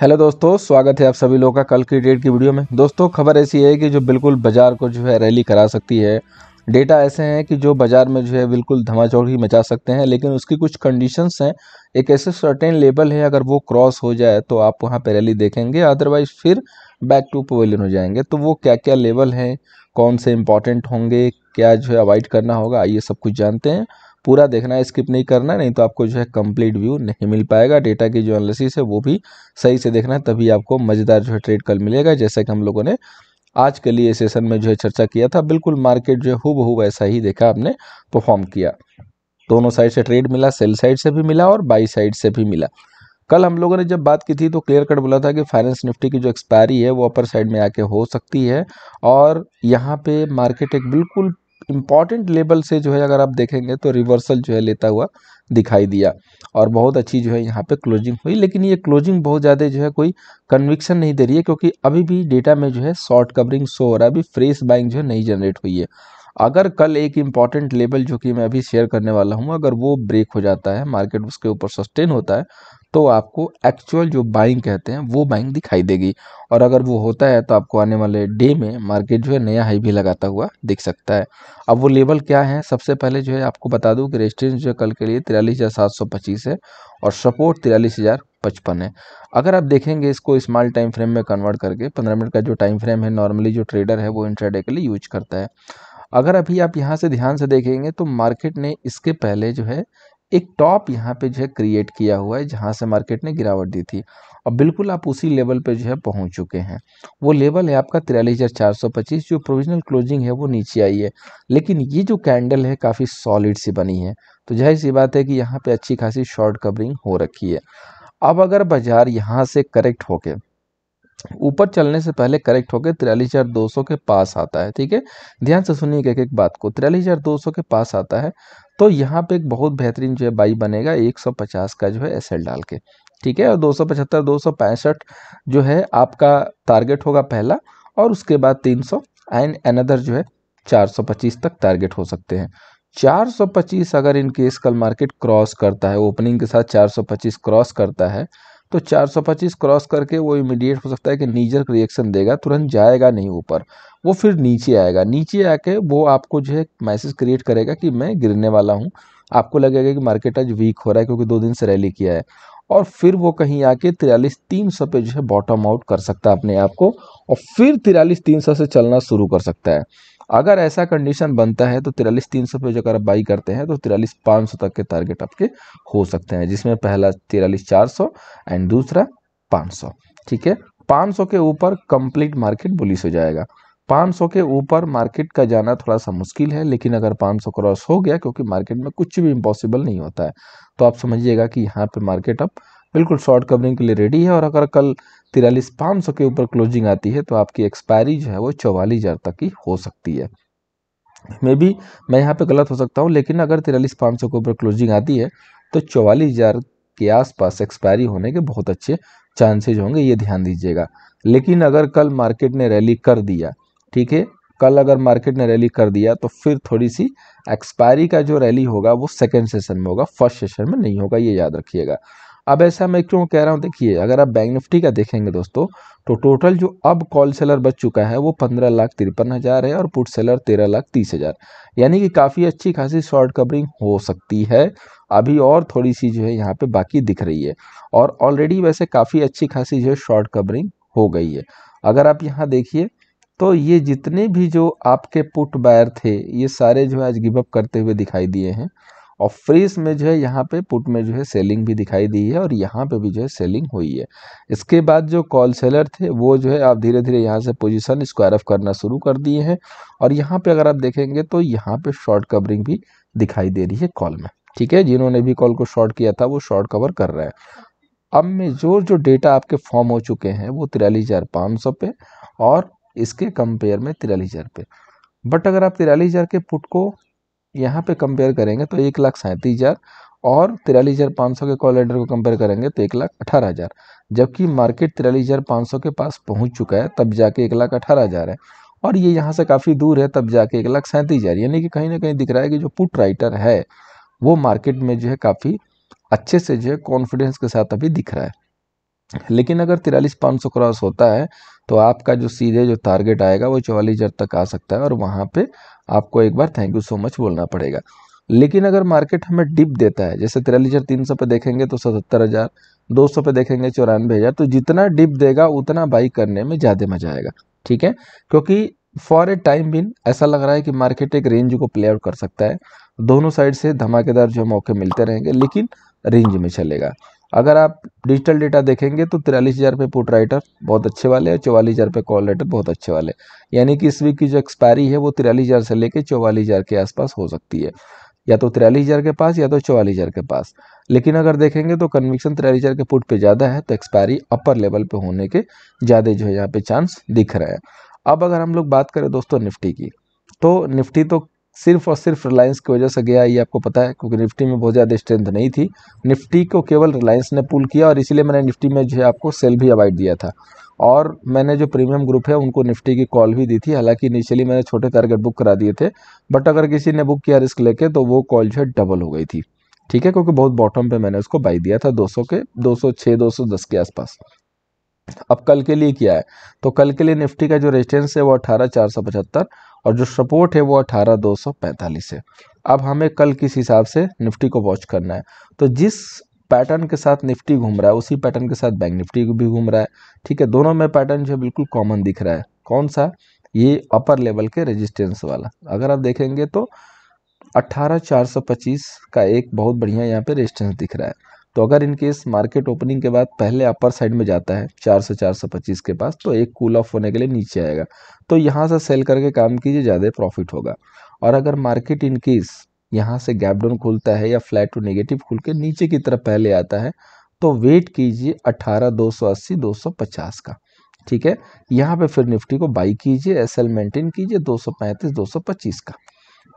hello दोस्तों स्वागत है आप सभी लोगों का कल की डेट की वीडियो में दोस्तों खबर ऐसी है कि जो बिल्कुल बाजार को जो है रैली करा सकती है डेटा ऐसे हैं कि जो बाज़ार में जो है बिल्कुल धमाचौड़ी मचा सकते हैं लेकिन उसकी कुछ कंडीशंस हैं एक ऐसे सर्टेन लेवल है अगर वो क्रॉस हो जाए तो आप वहाँ पर रैली देखेंगे अदरवाइज फिर बैक टू पवेलियन हो जाएंगे तो वो क्या क्या लेवल हैं कौन से इंपॉर्टेंट होंगे क्या जो है अवॉइड करना होगा आइए सब कुछ जानते हैं पूरा देखना है स्किप नहीं करना नहीं तो आपको जो है कंप्लीट व्यू नहीं मिल पाएगा डेटा की जो एनालिसिस है वो भी सही से देखना है तभी आपको मज़ेदार जो है ट्रेड कल मिलेगा जैसा कि हम लोगों ने आज के लिए सेशन में जो है चर्चा किया था बिल्कुल मार्केट जो है हु बहू वैसा ही देखा आपने परफॉर्म किया दोनों साइड से ट्रेड मिला सेल साइड से भी मिला और बाई साइड से भी मिला कल हम लोगों ने जब बात की थी तो क्लियर कट बोला था कि फाइनेंस निफ्टी की जो एक्सपायरी है वो अपर साइड में आके हो सकती है और यहाँ पे मार्केट एक बिल्कुल इम्पॉर्टेंट लेवल से जो है अगर आप देखेंगे तो रिवर्सल जो है लेता हुआ दिखाई दिया और बहुत अच्छी जो है यहाँ पे क्लोजिंग हुई लेकिन ये क्लोजिंग बहुत ज़्यादा जो है कोई कन्विक्शन नहीं दे रही है क्योंकि अभी भी डेटा में जो है शॉर्ट कवरिंग शो हो रहा है अभी फ्रेश बाइंग जो है नहीं जनरेट हुई है अगर कल एक इम्पॉर्टेंट लेवल जो कि मैं अभी शेयर करने वाला हूँ अगर वो ब्रेक हो जाता है मार्केट उसके ऊपर सस्टेन होता है तो आपको एक्चुअल जो बाइंग कहते हैं वो बाइंग दिखाई देगी और अगर वो होता है तो आपको आने वाले डे में मार्केट जो है नया हाई भी लगाता हुआ दिख सकता है अब वो लेवल क्या है सबसे पहले जो है आपको बता दूं कि रेजिस्टेंस जो है कल के लिए तिरालीस हज़ार सात सौ पच्चीस है और सपोर्ट तिरालीस हज़ार पचपन है अगर आप देखेंगे इसको स्मॉल टाइम फ्रेम में कन्वर्ट करके पंद्रह मिनट का जो टाइम फ्रेम है नॉर्मली जो ट्रेडर है वो इंट्राडे के लिए यूज करता है अगर अभी आप यहाँ से ध्यान से देखेंगे तो मार्केट ने इसके पहले जो है एक टॉप यहाँ पे जो है क्रिएट किया हुआ है जहाँ से मार्केट ने गिरावट दी थी और बिल्कुल आप उसी लेवल पे जो है पहुँच चुके हैं वो लेवल है आपका तिरालीस हज़ार चार सौ पच्चीस जो प्रोविजनल क्लोजिंग है वो नीचे आई है लेकिन ये जो कैंडल है काफ़ी सॉलिड सी बनी है तो जाहिर सी बात है कि यहाँ पर अच्छी खासी शॉर्ट कवरिंग हो रखी है अब अगर बाज़ार यहाँ से करेक्ट होके ऊपर चलने से पहले करेक्ट होकर तिरालीस हजार दो सौ के पास आता है ठीक है ध्यान से सुनिएगा एक एक बात को तिरालीस हजार दो सौ के पास आता है तो यहाँ पे एक बहुत बेहतरीन जो है बाई बनेगा एक सौ पचास का जो है एस डाल के ठीक है और दो सौ पचहत्तर दो सौ पैंसठ जो है आपका टारगेट होगा पहला और उसके बाद तीन सौ एंड अनदर जो है चार सौ पच्चीस तक टारगेट हो सकते हैं 425 अगर इन केस कल मार्केट क्रॉस करता है ओपनिंग के साथ 425 क्रॉस करता है तो 425 क्रॉस करके वो इमीडिएट हो सकता है कि नीजर रिएक्शन देगा तुरंत जाएगा नहीं ऊपर वो फिर नीचे आएगा नीचे आके वो आपको जो है मैसेज क्रिएट करेगा कि मैं गिरने वाला हूँ आपको लगेगा कि मार्केट आज वीक हो रहा है क्योंकि दो दिन से रैली किया है और फिर वो कहीं आके तिरालीस तीन सौ पे जो है बॉटम आउट कर सकता है अपने आप को और फिर तिरालीस तीन सौ से चलना शुरू कर सकता है अगर ऐसा कंडीशन बनता है तो तिरालीस तीन सौ पे जो अगर आप बाई करते हैं तो तिरालीस पाँच सौ तक के टारगेट आपके हो सकते हैं जिसमें पहला तिरालीस चार सौ एंड दूसरा पाँच सौ ठीक है पाँच सौ के ऊपर कंप्लीट मार्केट बुलिस हो जाएगा 500 के ऊपर मार्केट का जाना थोड़ा सा मुश्किल है लेकिन अगर 500 क्रॉस हो गया क्योंकि मार्केट में कुछ भी इम्पॉसिबल नहीं होता है तो आप समझिएगा कि यहाँ पे मार्केट अब बिल्कुल शॉर्ट कवरिंग के लिए रेडी है और अगर कल तिरालीस पाँच सौ के ऊपर क्लोजिंग आती है तो आपकी एक्सपायरी जो है वो चौवालीस हज़ार तक की हो सकती है मे बी मैं यहाँ पे गलत हो सकता हूँ लेकिन अगर तिरालीस पाँच सौ के ऊपर क्लोजिंग आती है तो चौवालीस हज़ार के आसपास एक्सपायरी होने के बहुत अच्छे चांसेज होंगे ये ध्यान दीजिएगा लेकिन अगर कल मार्केट ने रैली कर दिया ठीक है कल अगर मार्केट ने रैली कर दिया तो फिर थोड़ी सी एक्सपायरी का जो रैली होगा वो सेकेंड सेशन में होगा फर्स्ट सेशन में नहीं होगा ये याद रखिएगा अब ऐसा मैं क्यों कह रहा हूँ देखिए अगर आप बैंक निफ्टी का देखेंगे दोस्तों तो टोटल जो अब कॉल सेलर बच चुका है वो पंद्रह लाख तिरपन हज़ार है और पुट सेलर तेरह लाख तीस हज़ार यानी कि काफ़ी अच्छी खासी शॉर्ट कवरिंग हो सकती है अभी और थोड़ी सी जो है यहाँ पे बाकी दिख रही है और ऑलरेडी वैसे काफ़ी अच्छी खासी जो है शॉर्ट कवरिंग हो गई है अगर आप यहाँ देखिए तो ये जितने भी जो आपके पुट बायर थे ये सारे जो है आज गिवअप करते हुए दिखाई दिए हैं और फ्रीज में जो है यहाँ पे पुट में जो है सेलिंग भी दिखाई दी है और यहाँ पे भी जो है सेलिंग हुई है इसके बाद जो कॉल सेलर थे वो जो है आप धीरे धीरे यहाँ से पोजिशन स्क्वायर ऑफ करना शुरू कर दिए हैं और यहाँ पे अगर आप देखेंगे तो यहाँ पे शॉर्ट कवरिंग भी दिखाई दे रही है कॉल में ठीक है जिन्होंने भी कॉल को शॉर्ट किया था वो शॉर्ट कवर कर रहे हैं अब में जो जो डेटा आपके फॉर्म हो चुके हैं वो तिरालीस हज़ार पाँच सौ पे और इसके कंपेयर में तिरालीस हज़ार पे बट अगर आप तिरालीस हज़ार के पुट को यहाँ पे कंपेयर करेंगे तो एक लाख सैंतीस हज़ार और तिरालीस हज़ार पाँच सौ के कॉल लेटर को कंपेयर करेंगे तो एक लाख अठारह हज़ार जबकि मार्केट तिरालीस हज़ार पाँच सौ के पास पहुँच चुका है तब जाके एक लाख अठारह हज़ार है और ये यहाँ से काफ़ी दूर है तब जाके एक लाख सैंतीस हज़ार यानी कि कहीं ना कहीं दिख रहा है कि जो पुट राइटर है वो मार्केट में जो है काफ़ी अच्छे से जो है कॉन्फिडेंस के साथ अभी दिख रहा है लेकिन अगर तिरालीस पाँच सौ क्रॉस होता है तो आपका जो सीधे जो टारगेट आएगा वो चौवालीस हज़ार तक आ सकता है और वहाँ पे आपको एक बार थैंक यू सो मच बोलना पड़ेगा लेकिन अगर मार्केट हमें डिप देता है जैसे तिरालीस हजार तीन सौ पे देखेंगे तो सतहत्तर हज़ार दो सौ पे देखेंगे चौरानवे हज़ार तो जितना डिप देगा उतना बाई करने में ज़्यादा मजा आएगा ठीक है क्योंकि फॉर ए टाइम बिन ऐसा लग रहा है कि मार्केट एक रेंज को प्ले आउट कर सकता है दोनों साइड से धमाकेदार जो मौके मिलते रहेंगे लेकिन रेंज में चलेगा अगर आप डिजिटल डेटा देखेंगे तो तिरालीस हज़ार पे पुट राइटर बहुत अच्छे वाले हैं चौवालीस हज़ार पे कॉल राइटर बहुत अच्छे वाले यानी कि इस वीक की जो एक्सपायरी है वो तिरालीस हज़ार से लेकर चौवालीस हज़ार के आसपास हो सकती है या तो तिरालीस हज़ार के पास या तो चौवालीस हज़ार के पास लेकिन अगर देखेंगे तो कन्विक्सन तिरालीस हज़ार के पुट पर ज़्यादा है तो एक्सपायरी अपर लेवल पर होने के ज़्यादा जो है यहाँ पे चांस दिख रहे हैं अब अगर हम लोग बात करें दोस्तों निफ्टी की तो निफ्टी तो सिर्फ और सिर्फ रिलायंस की वजह से गया ये आपको पता है क्योंकि निफ्टी में बहुत ज़्यादा स्ट्रेंथ नहीं थी निफ्टी को केवल रिलायंस ने पुल किया और इसीलिए मैंने निफ्टी में जो है आपको सेल भी अवॉइड दिया था और मैंने जो प्रीमियम ग्रुप है उनको निफ्टी की कॉल भी दी थी हालांकि इनिशियली मैंने छोटे टारगेट बुक करा दिए थे बट अगर किसी ने बुक किया रिस्क लेके तो वो कॉल जो है डबल हो गई थी ठीक है क्योंकि बहुत बॉटम पे मैंने उसको बाई दिया था 200 के 206 210 के आसपास अब कल के लिए किया है तो कल के लिए निफ्टी का जो रेजिस्टेंस है वो अठारह चार सौ पचहत्तर और जो सपोर्ट है वो अठारह दो सौ पैंतालीस है अब हमें कल किस हिसाब से निफ्टी को वॉच करना है तो जिस पैटर्न के साथ निफ्टी घूम रहा है उसी पैटर्न के साथ बैंक निफ्टी भी घूम रहा है ठीक है दोनों में पैटर्न जो है बिल्कुल कॉमन दिख रहा है कौन सा ये अपर लेवल के रेजिस्टेंस वाला अगर आप देखेंगे तो अट्ठारह चार सौ पच्चीस का एक बहुत बढ़िया यहाँ पे रेजिस्टेंस दिख रहा है तो अगर इनकेस मार्केट ओपनिंग के बाद पहले अपर साइड में जाता है चार सौ चार सौ पच्चीस के पास तो एक कूल ऑफ होने के लिए नीचे आएगा तो यहाँ से सेल करके काम कीजिए ज़्यादा प्रॉफिट होगा और अगर मार्केट इनकेस यहाँ से गैप डाउन खुलता है या फ्लैट टू नेगेटिव खुल के नीचे की तरफ पहले आता है तो वेट कीजिए अठारह दो सौ अस्सी दो सौ पचास का ठीक है यहाँ पे फिर निफ्टी को बाई कीजिए एस एल मेंटेन कीजिए दो सौ पैंतीस दो सौ पच्चीस का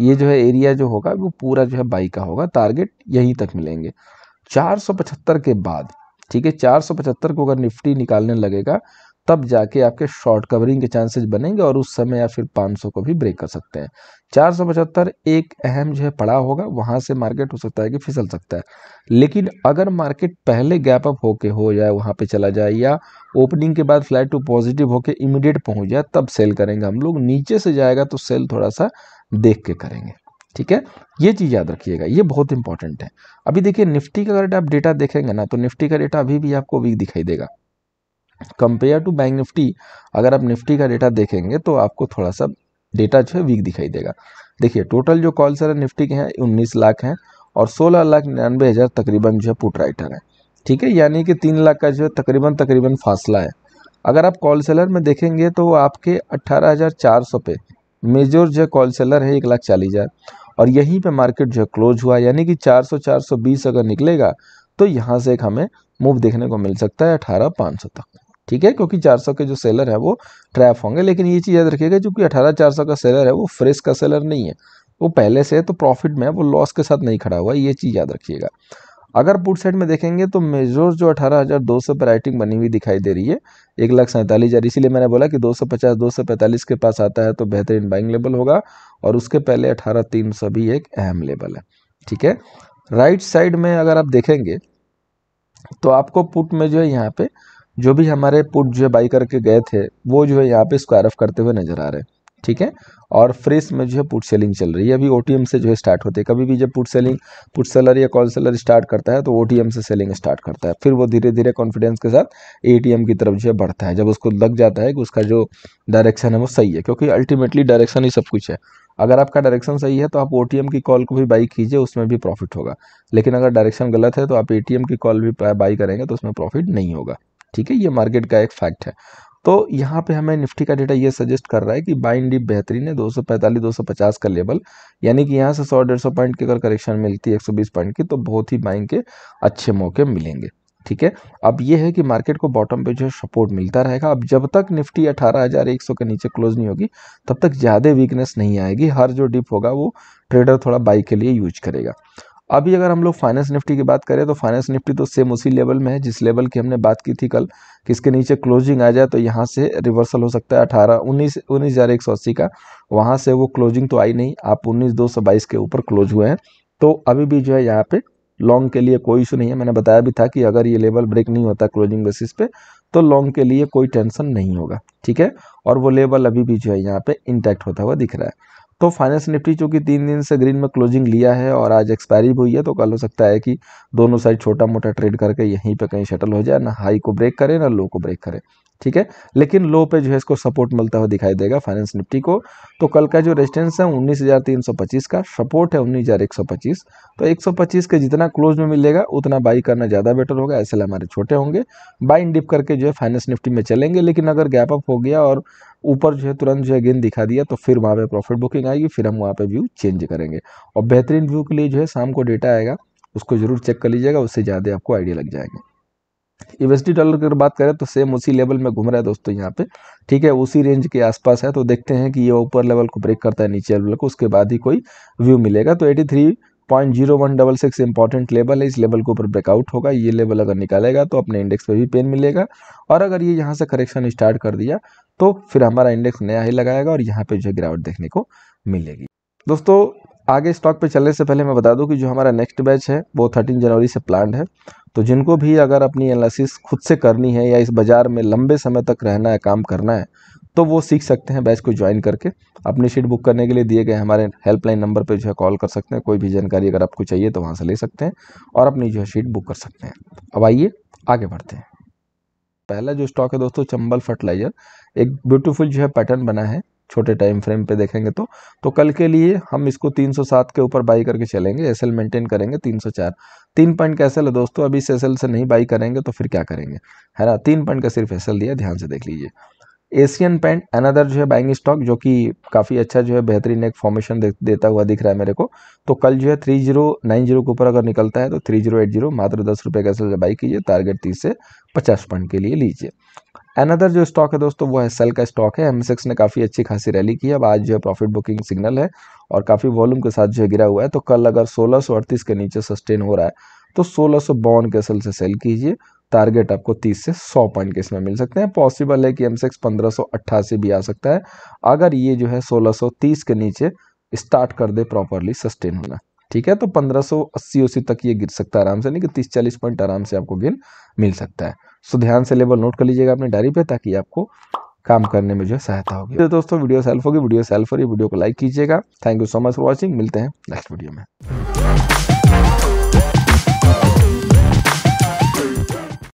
ये जो है एरिया जो होगा वो पूरा जो है बाई का होगा टारगेट यहीं तक मिलेंगे चार के बाद ठीक है चार को अगर निफ्टी निकालने लगेगा तब जाके आपके शॉर्ट कवरिंग के चांसेस बनेंगे और उस समय या फिर 500 को भी ब्रेक कर सकते हैं चार एक अहम जो है पड़ा होगा वहां से मार्केट हो सकता है कि फिसल सकता है लेकिन अगर मार्केट पहले गैप अप होके हो जाए वहां पे चला जाए या ओपनिंग के बाद फ्लैट टू पॉजिटिव होके इमीडिएट पहुंच जाए तब सेल करेंगे हम लोग नीचे से जाएगा तो सेल थोड़ा सा देख के करेंगे ठीक है ये चीज़ याद रखिएगा ये बहुत इंपॉर्टेंट है अभी देखिए निफ्टी का अगर आप डेटा देखेंगे ना तो निफ्टी का डेटा अभी भी आपको वीक दिखाई देगा कंपेयर टू बैंक निफ्टी अगर आप निफ्टी का डेटा देखेंगे तो आपको थोड़ा सा डेटा जो है वीक दिखाई देगा देखिए टोटल जो कॉल सर निफ्टी के हैं उन्नीस लाख हैं और सोलह लाख निन्यानवे हज़ार तकरीबन जो है पुट राइटर है ठीक है यानी कि तीन लाख का जो है तकरीबन तकरीबन फासला है अगर आप कॉल सेलर में देखेंगे तो आपके अट्ठारह हज़ार चार सौ पे मेजर जो कॉल सेलर है एक लाख चालीस हज़ार और यहीं पे मार्केट जो है क्लोज हुआ यानी कि 400 420 अगर निकलेगा तो यहाँ से एक हमें मूव देखने को मिल सकता है अठारह पाँच तक ठीक है क्योंकि 400 के जो सेलर है वो ट्रैप होंगे लेकिन ये चीज़ याद रखिएगा जो कि अठारह चार का सेलर है वो फ्रेश का सेलर नहीं है वो पहले से है तो प्रॉफिट में है वो लॉस के साथ नहीं खड़ा हुआ ये चीज़ याद रखिएगा अगर पुट साइड में देखेंगे तो मेजोर जो अठारह हज़ार दो सौ पर राइटिंग बनी हुई दिखाई दे रही है एक लाख सैंतालीस हज़ार इसीलिए मैंने बोला कि दो सौ पचास दो सौ पैंतालीस के पास आता है तो बेहतरीन बाइंग लेवल होगा और उसके पहले अठारह तीन सौ भी एक अहम लेवल है ठीक है राइट साइड में अगर आप देखेंगे तो आपको पुट में जो है यहाँ पे जो भी हमारे पुट जो है बाई करके गए थे वो जो है यहाँ पे स्क्वायर ऑफ करते हुए नजर आ रहे हैं ठीक है और फ्रेश में जो है पुट सेलिंग चल रही है अभी ओटीएम से जो है स्टार्ट होती है कभी भी जब पुट सेलिंग पुट सेलर या कॉल सेलर स्टार्ट करता है तो ओटीएम से सेलिंग स्टार्ट करता है फिर वो धीरे धीरे कॉन्फिडेंस के साथ ए की तरफ जो है बढ़ता है जब उसको लग जाता है कि उसका जो डायरेक्शन है वो सही है क्योंकि अल्टीमेटली डायरेक्शन ही सब कुछ है अगर आपका डायरेक्शन सही है तो आप ओ की कॉल को भी बाई कीजिए उसमें भी प्रॉफिट होगा लेकिन अगर डायरेक्शन गलत है तो आप ए की कॉल भी बाई करेंगे तो उसमें प्रॉफिट नहीं होगा ठीक है ये मार्केट का एक फैक्ट है तो यहाँ पे हमें निफ्टी का डेटा ये सजेस्ट कर रहा है कि बाइंग डीप बेहतरीन है 245 250 का लेवल यानी कि यहाँ से 100 150 पॉइंट की अगर करेक्शन मिलती है 120 पॉइंट की तो बहुत ही बाइंग के अच्छे मौके मिलेंगे ठीक है अब ये है कि मार्केट को बॉटम पे जो है सपोर्ट मिलता रहेगा अब जब तक निफ्टी 18,100 के नीचे क्लोज नहीं होगी तब तक ज़्यादा वीकनेस नहीं आएगी हर जो डिप होगा वो ट्रेडर थोड़ा बाई के लिए यूज करेगा अभी अगर हम लोग फाइनेंस निफ्टी की बात करें तो फाइनेंस निफ्टी तो सेम उसी लेवल में है जिस लेवल की हमने बात की थी कल कि इसके नीचे क्लोजिंग आ जाए तो यहाँ से रिवर्सल हो सकता है अठारह उन्नीस उन्नीस हज़ार एक सौ अस्सी का वहाँ से वो क्लोजिंग तो आई नहीं आप उन्नीस दो सौ बाईस के ऊपर क्लोज हुए हैं तो अभी भी जो है यहाँ पे लॉन्ग के लिए कोई इशू नहीं है मैंने बताया भी था कि अगर ये लेवल ब्रेक नहीं होता क्लोजिंग बेसिस पे तो लॉन्ग के लिए कोई टेंशन नहीं होगा ठीक है और वो लेवल अभी भी जो है यहाँ पे इंटैक्ट होता हुआ दिख रहा है तो फाइनेंस निफ्टी चूंकि तीन दिन से ग्रीन में क्लोजिंग लिया है और आज एक्सपायरी भी हुई है तो कल हो सकता है कि दोनों साइड छोटा मोटा ट्रेड करके यहीं पे कहीं शटल हो जाए ना हाई को ब्रेक करे ना लो को ब्रेक करे ठीक है लेकिन लो पे जो है इसको सपोर्ट मिलता हुआ दिखाई देगा फाइनेंस निफ्टी को तो कल का जो रेजिस्टेंस है उन्नीस का सपोर्ट है उन्नीस तो एक के जितना क्लोज में मिलेगा उतना बाई करना ज़्यादा बेटर होगा ऐसे हमारे छोटे होंगे बाई डिप करके जो है फाइनेंस निफ्टी में चलेंगे लेकिन अगर गैप अप हो गया और ऊपर जो है तुरंत जो है गेंद दिखा दिया तो फिर वहाँ पे प्रॉफिट बुकिंग आएगी फिर हम वहाँ पे व्यू चेंज करेंगे और बेहतरीन व्यू के लिए जो है शाम को डेटा आएगा उसको जरूर चेक कर लीजिएगा उससे ज़्यादा आपको आइडिया लग जाएगा यूएसडी डॉलर की बात करें तो सेम उसी लेवल में घूम रहा है दोस्तों यहाँ पे ठीक है उसी रेंज के आसपास है तो देखते हैं कि ये ऊपर लेवल को ब्रेक करता है नीचे लेवल को उसके बाद ही कोई व्यू मिलेगा तो eighty three point zero one double six important level है इस लेवल के ऊपर ब्रेकआउट होगा ये लेवल अगर निकालेगा तो अपने इंडेक्स पे भी पेन मिलेगा और अगर ये यहाँ से करेक्शन स्टार्ट कर दिया तो फिर हमारा इंडेक्स नया ही लगाएगा और यहाँ पे जो गिरावट देखने को मिलेगी दोस्तों आगे स्टॉक पे चलने से पहले मैं बता दूं कि जो हमारा नेक्स्ट बैच है वो 13 जनवरी से प्लान है तो जिनको भी अगर अपनी एनालिसिस खुद से करनी है या इस बाज़ार में लंबे समय तक रहना है काम करना है तो वो सीख सकते हैं बैच को ज्वाइन करके अपनी सीट बुक करने के लिए दिए गए हमारे हेल्पलाइन नंबर पर जो है कॉल कर सकते हैं कोई भी जानकारी अगर आपको चाहिए तो वहाँ से ले सकते हैं और अपनी जो है सीट बुक कर सकते हैं अब आइए आगे बढ़ते हैं पहला जो स्टॉक है दोस्तों चंबल फर्टिलाइजर एक ब्यूटीफुल जो है पैटर्न बना है छोटे टाइम फ्रेम पे देखेंगे तो तो कल के लिए हम इसको 307 के ऊपर बाई करके चलेंगे एस एल मेंटेन करेंगे 304 तीन पॉइंट का एसएल है दोस्तों अभी इस एस से नहीं बाई करेंगे तो फिर क्या करेंगे है ना तीन पॉइंट का सिर्फ एस दिया ध्यान से देख लीजिए एशियन पेंट अनदर जो है बाइंग स्टॉक जो कि काफ़ी अच्छा जो है बेहतरीन एक फॉर्मेशन दे, देता हुआ दिख रहा है मेरे को तो कल जो है थ्री जीरो नाइन जीरो के ऊपर अगर निकलता है तो थ्री जीरो एट जीरो मात्र दस रुपये का सल बाई कीजिए टारगेट तीस से पचास पॉइंट के लिए लीजिए अनदर जो स्टॉक है दोस्तों वो है सेल का स्टॉक है एमसेक्स ने काफ़ी अच्छी खासी रैली की है अब आज जो है प्रॉफिट बुकिंग सिग्नल है और काफ़ी वॉल्यूम के साथ जो है गिरा हुआ है तो कल अगर सोलह के नीचे सस्टेन हो रहा है तो सोलह के सल से सेल कीजिए टारगेट आपको 30 से 100 पॉइंट के इसमें मिल सकते हैं पॉसिबल है कि एम सेक्स पंद्रह भी आ सकता है अगर ये जो है 1630 के नीचे स्टार्ट कर दे प्रॉपरली सस्टेन होना ठीक है तो 1580 उसी तक ये गिर सकता है आराम से नहीं कि 30-40 पॉइंट आराम से आपको गिन मिल सकता है सो ध्यान से लेवल नोट कर लीजिएगा अपने डायरी पे ताकि आपको काम करने में जो है सहायता होगी तो दोस्तों वीडियो सेल्फ होगी वीडियो सेल्फ हो वीडियो को लाइक कीजिएगा thank you so much for watching मिलते हैं नेक्स्ट वीडियो में